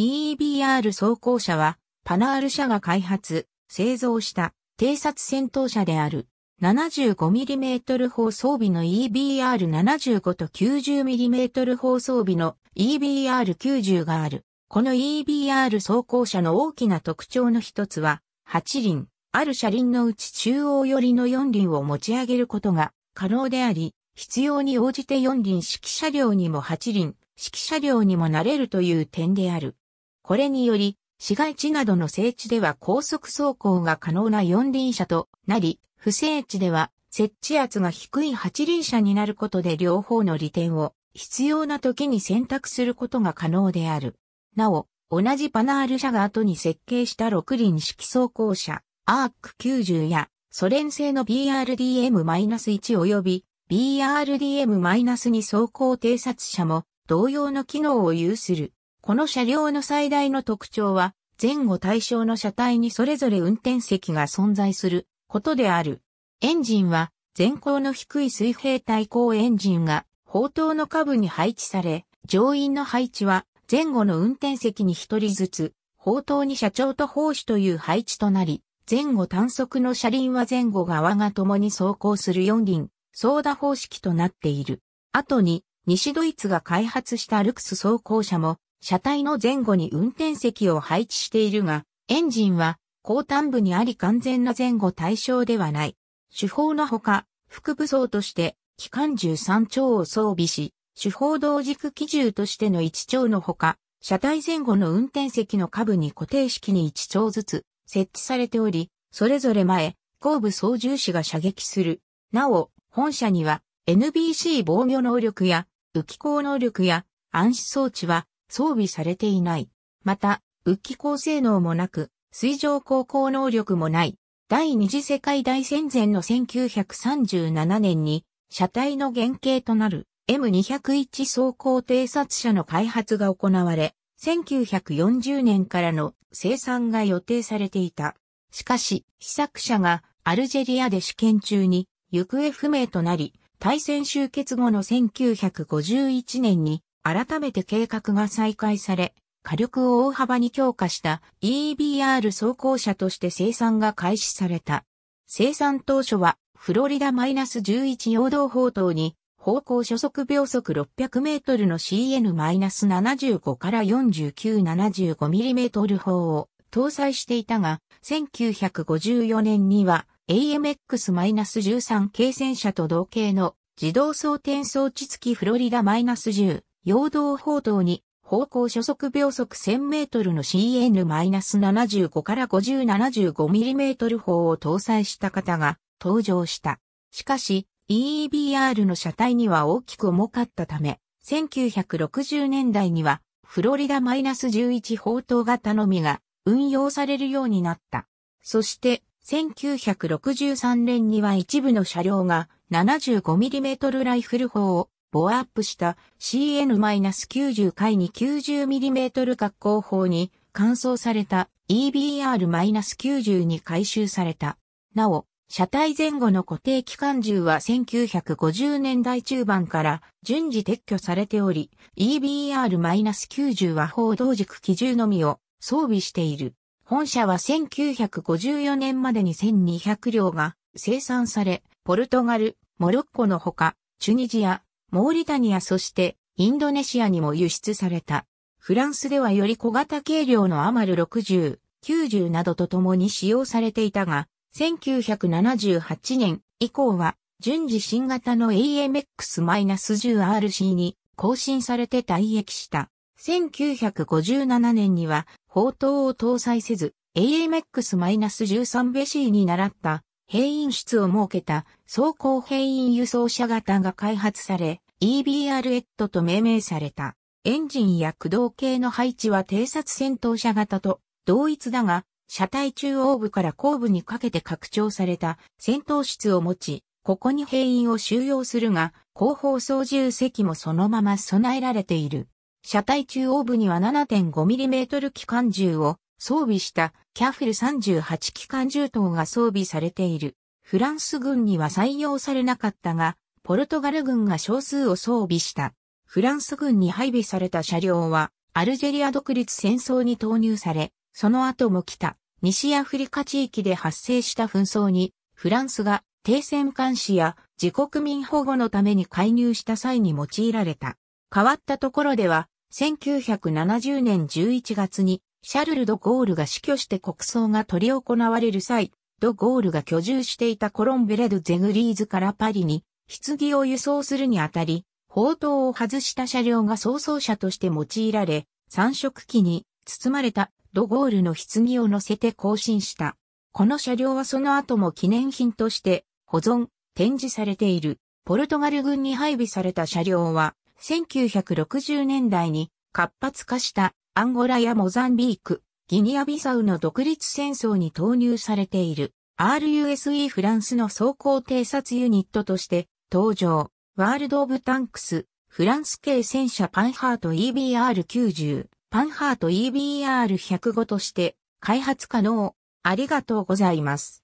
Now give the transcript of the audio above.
EEBR 装甲車は、パナール社が開発、製造した偵察戦闘車である。75mm 砲装備の EBR75 と 90mm 砲装備の EBR90 がある。この EBR 装甲車の大きな特徴の一つは、8輪、ある車輪のうち中央寄りの4輪を持ち上げることが可能であり、必要に応じて4輪式車両にも8輪、式車両にもなれるという点である。これにより、市街地などの聖地では高速走行が可能な四輪車となり、不整地では設置圧が低い八輪車になることで両方の利点を必要な時に選択することが可能である。なお、同じパナール社が後に設計した6輪式走行車、アーク90やソ連製の BRDM-1 及び BRDM-2 走行偵察車も同様の機能を有する。この車両の最大の特徴は、前後対象の車体にそれぞれ運転席が存在することである。エンジンは、前後の低い水平対向エンジンが、砲塔の下部に配置され、乗員の配置は、前後の運転席に一人ずつ、砲塔に社長と砲手という配置となり、前後単速の車輪は前後側が共に走行する四輪、操舵方式となっている。後に、西ドイツが開発したルクス走行車も車体の前後に運転席を配置しているが、エンジンは後端部にあり完全な前後対象ではない。手法のほか、副武装として機関銃3丁を装備し、手法同軸機銃としての1丁のほか、車体前後の運転席の下部に固定式に1丁ずつ設置されており、それぞれ前、後部操縦士が射撃する。なお、本社には NBC 防御能力や浮き光能力や暗視装置は装備されていない。また、浮気高性能もなく、水上航行能力もない。第二次世界大戦前の1937年に、車体の原型となる M201 装甲偵察車の開発が行われ、1940年からの生産が予定されていた。しかし、試作車がアルジェリアで試験中に行方不明となり、対戦終結後の1951年に改めて計画が再開され、火力を大幅に強化した EBR 走行車として生産が開始された。生産当初はフロリダ -11 陽動砲塔に方向初速秒速600メートルの CN-75 から49 75mm 砲を搭載していたが、1954年には AMX-13 軽戦車と同型の自動装填装置付きフロリダ -10 陽動砲塔に方向初速秒速1000メートルの CN-75 から 5075mm 砲を搭載した方が登場した。しかし EEBR の車体には大きく重かったため、1960年代にはフロリダ -11 砲塔型のみが運用されるようになった。そして1963年には一部の車両が 75mm ライフル砲をボアアップした CN-90 回に 90mm 格好砲に換装された EBR-90 に回収された。なお、車体前後の固定機関銃は1950年代中盤から順次撤去されており、EBR-90 は報道軸機銃のみを装備している。本社は1954年までに1200両が生産され、ポルトガル、モロッコのほか、チュニジア、モーリタニアそしてインドネシアにも輸出された。フランスではより小型軽量のアマル60、90などと共に使用されていたが、1978年以降は順次新型の AMX-10RC に更新されて退役した。1957年には砲塔を搭載せず AMX-13 ベシーに習った兵員室を設けた装甲兵員輸送車型が開発され、EBR エットと命名された。エンジンや駆動系の配置は偵察戦闘車型と同一だが、車体中央部から後部にかけて拡張された戦闘室を持ち、ここに兵員を収容するが、後方操縦席もそのまま備えられている。車体中央部には 7.5mm 機関銃を装備したキャフル38機関銃等が装備されている。フランス軍には採用されなかったが、ポルトガル軍が少数を装備した、フランス軍に配備された車両は、アルジェリア独立戦争に投入され、その後も来た、西アフリカ地域で発生した紛争に、フランスが停戦監視や自国民保護のために介入した際に用いられた。変わったところでは、1970年11月に、シャルル・ド・ゴールが死去して国葬が取り行われる際、ド・ゴールが居住していたコロンベレ・ド・ゼグリーズからパリに棺を輸送するにあたり、砲塔を外した車両が葬送車として用いられ、三色機に包まれたドゴールの棺を乗せて更新した。この車両はその後も記念品として保存、展示されている。ポルトガル軍に配備された車両は、1960年代に活発化したアンゴラやモザンビーク、ギニアビサウの独立戦争に投入されている RUSE フランスの装甲偵察ユニットとして登場。ワールド・オブ・タンクス、フランス系戦車パンハート EBR90、パンハート EBR105 として開発可能。ありがとうございます。